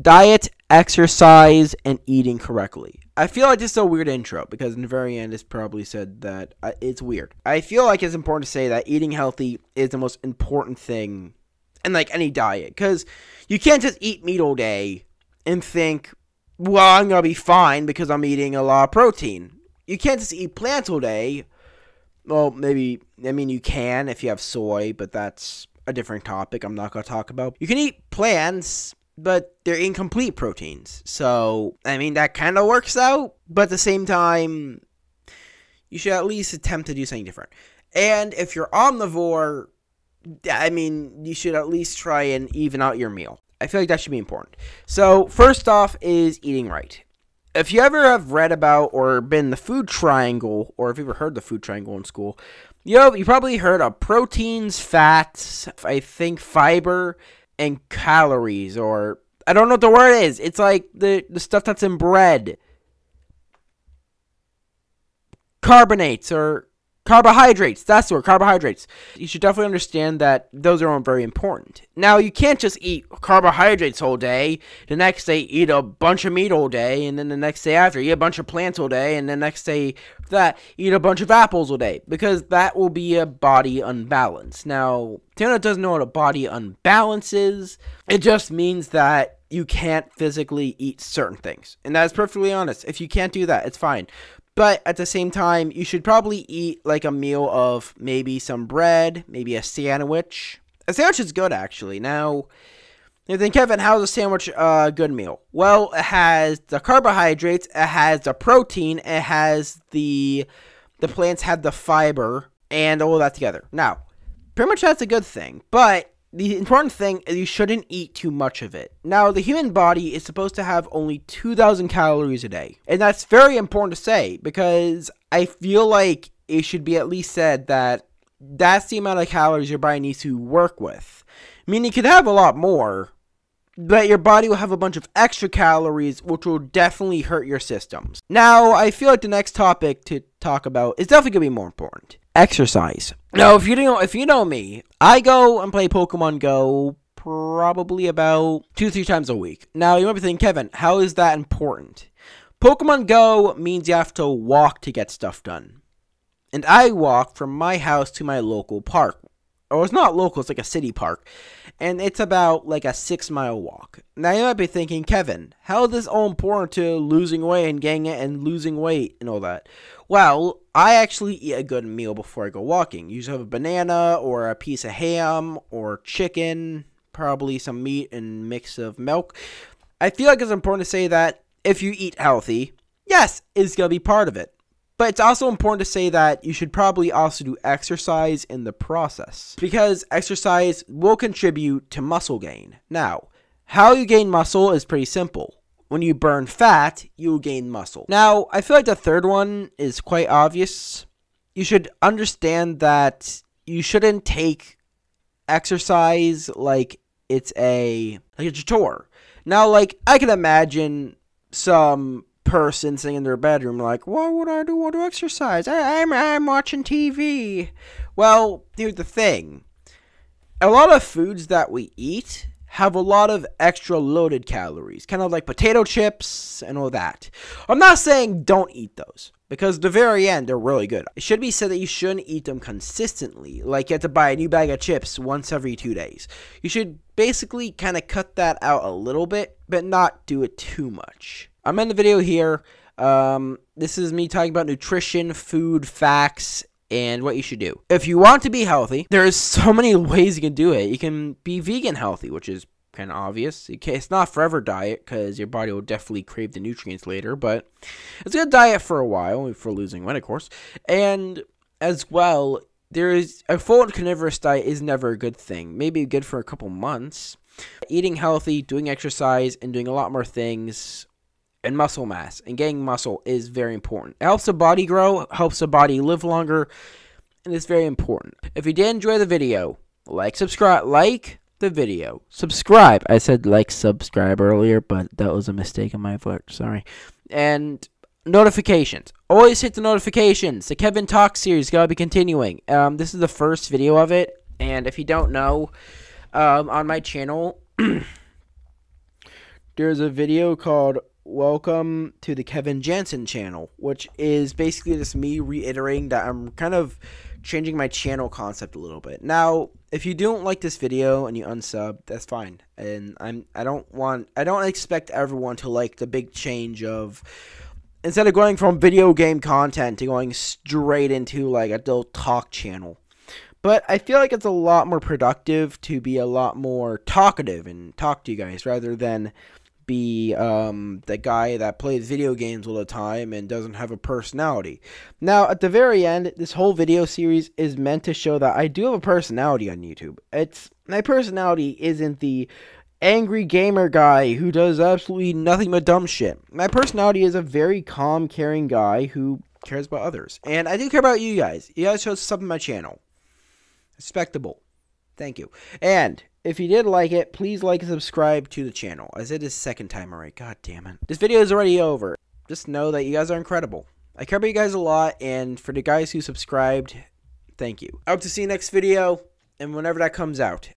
diet, exercise, and eating correctly. I feel like this is a weird intro because in the very end, it's probably said that uh, it's weird. I feel like it's important to say that eating healthy is the most important thing in like any diet because you can't just eat meat all day and think, well, I'm gonna be fine because I'm eating a lot of protein. You can't just eat plants all day. Well, maybe I mean you can if you have soy, but that's a different topic I'm not going to talk about. You can eat plants but they're incomplete proteins. So, I mean, that kind of works out, but at the same time, you should at least attempt to do something different. And if you're omnivore, I mean, you should at least try and even out your meal. I feel like that should be important. So, first off, is eating right. If you ever have read about or been the food triangle, or if you ever heard the food triangle in school, you know, you probably heard of proteins, fats, I think fiber, and calories or I don't know what the word is. It's like the, the stuff that's in bread. Carbonates or Carbohydrates, that's the word, carbohydrates. You should definitely understand that those are very important. Now, you can't just eat carbohydrates all day, the next day eat a bunch of meat all day, and then the next day after eat a bunch of plants all day, and the next day that eat a bunch of apples all day, because that will be a body unbalance. Now, Tiana doesn't know what a body unbalance is, it just means that you can't physically eat certain things. And that's perfectly honest. If you can't do that, it's fine. But at the same time, you should probably eat like a meal of maybe some bread, maybe a sandwich. A sandwich is good, actually. Now, you think, Kevin, how's a sandwich a uh, good meal? Well, it has the carbohydrates, it has the protein, it has the the plants have the fiber and all that together. Now, pretty much that's a good thing, but the important thing is you shouldn't eat too much of it. Now, the human body is supposed to have only 2,000 calories a day. And that's very important to say because I feel like it should be at least said that that's the amount of calories your body needs to work with. I mean, you could have a lot more, but your body will have a bunch of extra calories, which will definitely hurt your systems. Now, I feel like the next topic to talk about is definitely gonna be more important. Exercise. Now, if you don't, if you know me, I go and play Pokemon Go probably about two, three times a week. Now, you might be thinking, Kevin, how is that important? Pokemon Go means you have to walk to get stuff done. And I walk from my house to my local park, or it's not local, it's like a city park. And it's about like a six mile walk. Now you might be thinking, Kevin, how is this all important to losing weight and getting it and losing weight and all that? Well, I actually eat a good meal before I go walking. Usually have a banana or a piece of ham or chicken, probably some meat and mix of milk. I feel like it's important to say that if you eat healthy, yes, it's gonna be part of it. But it's also important to say that you should probably also do exercise in the process because exercise will contribute to muscle gain. Now, how you gain muscle is pretty simple. When you burn fat, you gain muscle. Now, I feel like the third one is quite obvious. You should understand that you shouldn't take exercise like it's a like a chore. Now, like I can imagine some person sitting in their bedroom like, "What would I do? Want to exercise? I, am I'm, I'm watching TV." Well, here's the thing: a lot of foods that we eat have a lot of extra loaded calories, kind of like potato chips and all that. I'm not saying don't eat those because the very end they're really good. It should be said that you shouldn't eat them consistently, like you have to buy a new bag of chips once every two days. You should basically kind of cut that out a little bit, but not do it too much. I'm in the video here. Um, this is me talking about nutrition, food, facts, and what you should do. If you want to be healthy, there is so many ways you can do it. You can be vegan healthy, which is kind of obvious. It's not forever diet because your body will definitely crave the nutrients later, but it's a good diet for a while for losing weight, of course. And as well, there is a full carnivorous diet is never a good thing. Maybe good for a couple months. Eating healthy, doing exercise, and doing a lot more things and muscle mass and gaining muscle is very important. It helps the body grow, helps the body live longer, and it's very important. If you did enjoy the video, like, subscribe, like the video, subscribe. I said like, subscribe earlier, but that was a mistake on my part. Sorry. And notifications. Always hit the notifications. The Kevin Talk series gotta be continuing. Um, this is the first video of it, and if you don't know, um, on my channel. there's a video called welcome to the Kevin Jansen channel, which is basically just me reiterating that I'm kind of changing my channel concept a little bit. Now, if you don't like this video and you unsub, that's fine. And I'm I don't want I don't expect everyone to like the big change of instead of going from video game content to going straight into like adult talk channel. But I feel like it's a lot more productive to be a lot more talkative and talk to you guys rather than be um, the guy that plays video games all the time and doesn't have a personality. Now, at the very end, this whole video series is meant to show that I do have a personality on YouTube. It's my personality isn't the angry gamer guy who does absolutely nothing but dumb shit. My personality is a very calm, caring guy who cares about others. And I do care about you guys. You guys show something my channel. Respectable. Thank you. And if you did like it, please like and subscribe to the channel, as it is second time already. God damn it. This video is already over. Just know that you guys are incredible. I care about you guys a lot, and for the guys who subscribed, thank you. I hope to see you next video, and whenever that comes out.